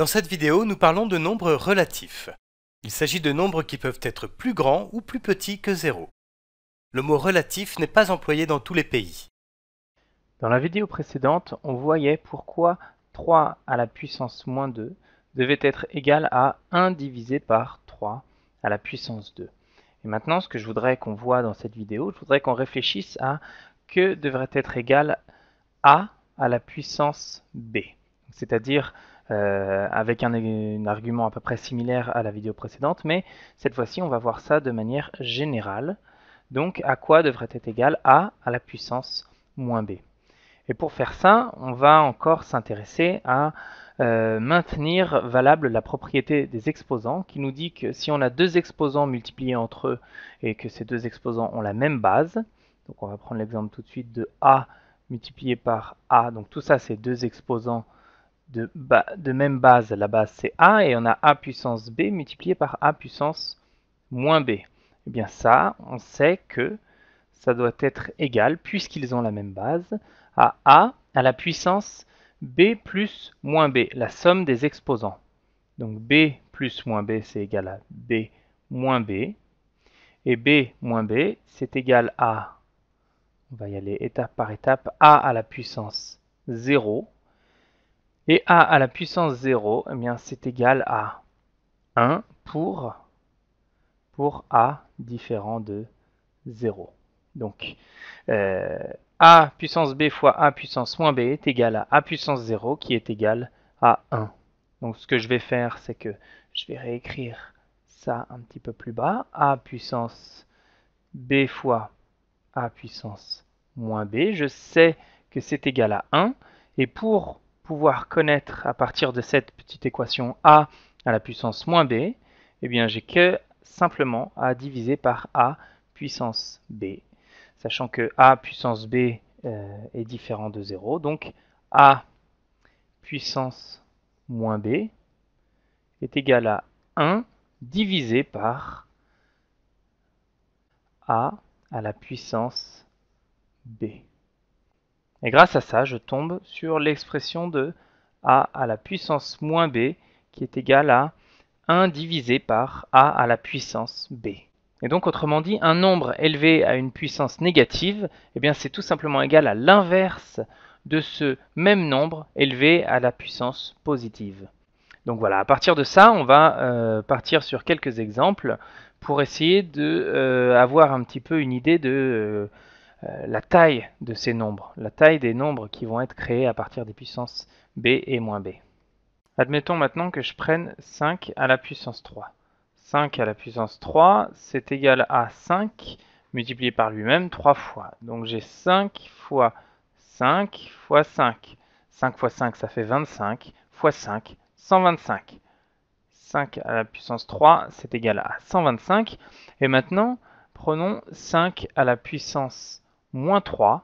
Dans cette vidéo, nous parlons de nombres relatifs. Il s'agit de nombres qui peuvent être plus grands ou plus petits que 0. Le mot relatif n'est pas employé dans tous les pays. Dans la vidéo précédente, on voyait pourquoi 3 à la puissance moins 2 devait être égal à 1 divisé par 3 à la puissance 2. Et maintenant, ce que je voudrais qu'on voit dans cette vidéo, je voudrais qu'on réfléchisse à que devrait être égal a à la puissance b. C'est-à-dire euh, avec un, argument à peu près similaire à la vidéo précédente, mais cette fois-ci on va voir ça de manière générale. Donc à quoi devrait être égal a à la puissance moins b. Et pour faire ça, on va encore s'intéresser à euh, maintenir valable la propriété des exposants qui nous dit que si on a deux exposants multipliés entre eux et que ces deux exposants ont la même base, donc on va prendre l'exemple tout de suite de a multiplié par a, donc tout ça c'est deux exposants de, même base. La base c'est a et on a a puissance b multiplié par a puissance moins b. Eh bien ça, on sait que ça doit être égal, puisqu'ils ont la même base, à a à la puissance b plus moins b, la somme des exposants. Donc b plus moins b, c'est égal à b moins b. Et b moins b, c'est égal à, on va y aller étape par étape, a à la puissance 0 et a à la puissance 0, eh bien c'est égal à 1 pour, pour a différent de 0. Donc euh, a puissance b fois a puissance moins b est égal à a puissance 0 qui est égal à 1. Donc ce que je vais faire, c'est que je vais réécrire ça un petit peu plus bas. a puissance b fois a puissance moins b. Je sais que c'est égal à 1. Et pour connaître à partir de cette petite équation a à la puissance moins b, eh bien j'ai que simplement à diviser par a puissance b, sachant que a puissance b euh, est différent de 0, donc a puissance moins b est égal à 1 divisé par a à la puissance b. Et grâce à ça, je tombe sur l'expression de a à la puissance moins b qui est égale à 1 divisé par a à la puissance b. Et donc autrement dit, un nombre élevé à une puissance négative, eh bien c'est tout simplement égal à l'inverse de ce même nombre élevé à la puissance positive. Donc voilà, à partir de ça, on va euh, partir sur quelques exemples pour essayer d'avoir euh, un petit peu une idée de euh, euh, la taille de ces nombres, la taille des nombres qui vont être créés à partir des puissances b et moins b. Admettons maintenant que je prenne 5 à la puissance 3. 5 à la puissance 3, c'est égal à 5 multiplié par lui-même 3 fois. Donc j'ai 5 fois 5 fois 5. 5 fois 5, ça fait 25, fois 5, 125. 5 à la puissance 3, c'est égal à 125. Et maintenant, prenons 5 à la puissance moins 3,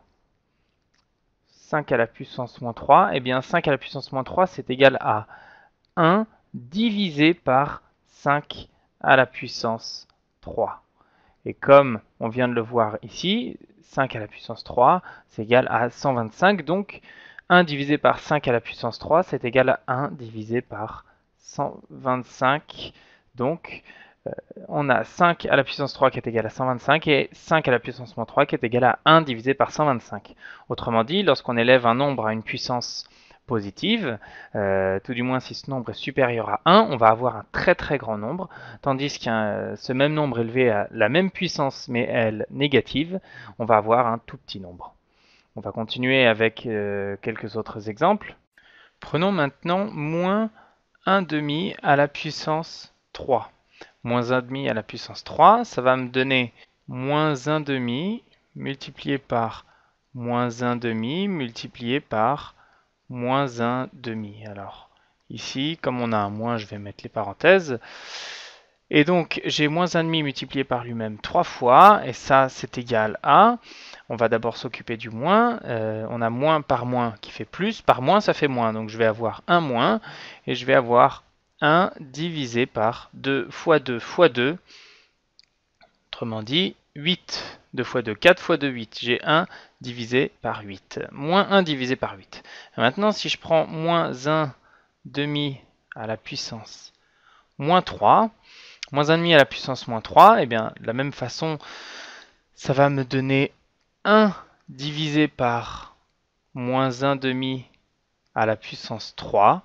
5 à la puissance moins 3, et eh bien 5 à la puissance moins 3 c'est égal à 1 divisé par 5 à la puissance 3. Et comme on vient de le voir ici, 5 à la puissance 3 c'est égal à 125, donc 1 divisé par 5 à la puissance 3 c'est égal à 1 divisé par 125, donc euh, on a 5 à la puissance 3 qui est égal à 125 et 5 à la puissance moins 3 qui est égal à 1 divisé par 125. Autrement dit, lorsqu'on élève un nombre à une puissance positive, euh, tout du moins si ce nombre est supérieur à 1, on va avoir un très très grand nombre, tandis que euh, ce même nombre élevé à la même puissance mais elle négative, on va avoir un tout petit nombre. On va continuer avec quelques autres exemples. Prenons maintenant moins 1 demi à la puissance 3 moins 1,5 à la puissance 3, ça va me donner moins 1 demi multiplié par moins 1 demi multiplié par moins 1 demi. Alors ici, comme on a un moins, je vais mettre les parenthèses. Et donc j'ai moins 1,5 multiplié par lui-même 3 fois, et ça c'est égal à, on va d'abord s'occuper du moins, euh, on a moins par moins qui fait plus, par moins ça fait moins, donc je vais avoir un moins, et je vais avoir 1 divisé par 2 fois 2 fois 2, autrement dit 8. 2 fois 2, 4 fois 2, 8. J'ai 1 divisé par 8. Moins 1 divisé par 8. maintenant, si je prends moins 1 demi à la puissance moins 3, moins 1 demi à la puissance moins 3, et eh bien de la même façon, ça va me donner 1 divisé par moins 1 demi à la puissance 3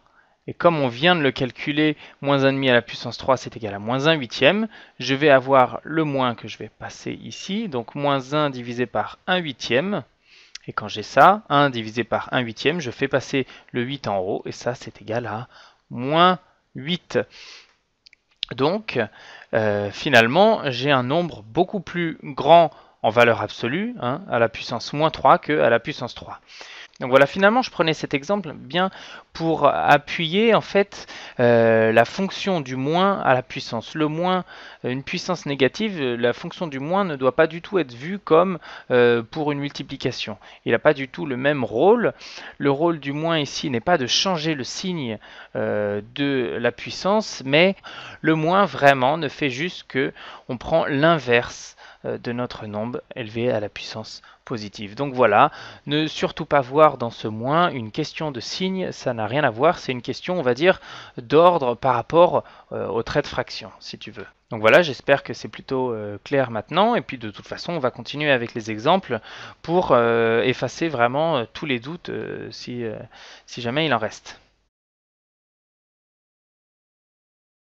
et comme on vient de le calculer, moins 1,5 à la puissance 3, c'est égal à moins 1 huitième. Je vais avoir le moins que je vais passer ici. Donc moins 1 divisé par 1 huitième. Et quand j'ai ça, 1 divisé par 1 huitième, je fais passer le 8 en haut. Et ça, c'est égal à moins 8. Donc, euh, finalement, j'ai un nombre beaucoup plus grand en valeur absolue, hein, à la puissance moins 3 que à la puissance 3. Donc voilà, finalement, je prenais cet exemple bien pour appuyer en fait euh, la fonction du moins à la puissance. Le moins, euh, une puissance négative, euh, la fonction du moins ne doit pas du tout être vue comme pour une multiplication. Il n'a pas du tout le même rôle. Le rôle du moins ici n'est pas de changer le signe de la puissance, mais le moins vraiment ne fait juste que on prend l'inverse euh, de notre nombre élevé à la puissance positive. Donc voilà, ne surtout pas voir dans ce moins une question de signe, ça n'a rien à voir, c'est une question, on va dire, d'ordre par rapport euh, au trait de fraction, si tu veux. Donc voilà, j'espère que c'est plutôt euh, clair maintenant, et puis de toute façon, on va continuer avec les exemples pour effacer vraiment tous les doutes si jamais il en reste.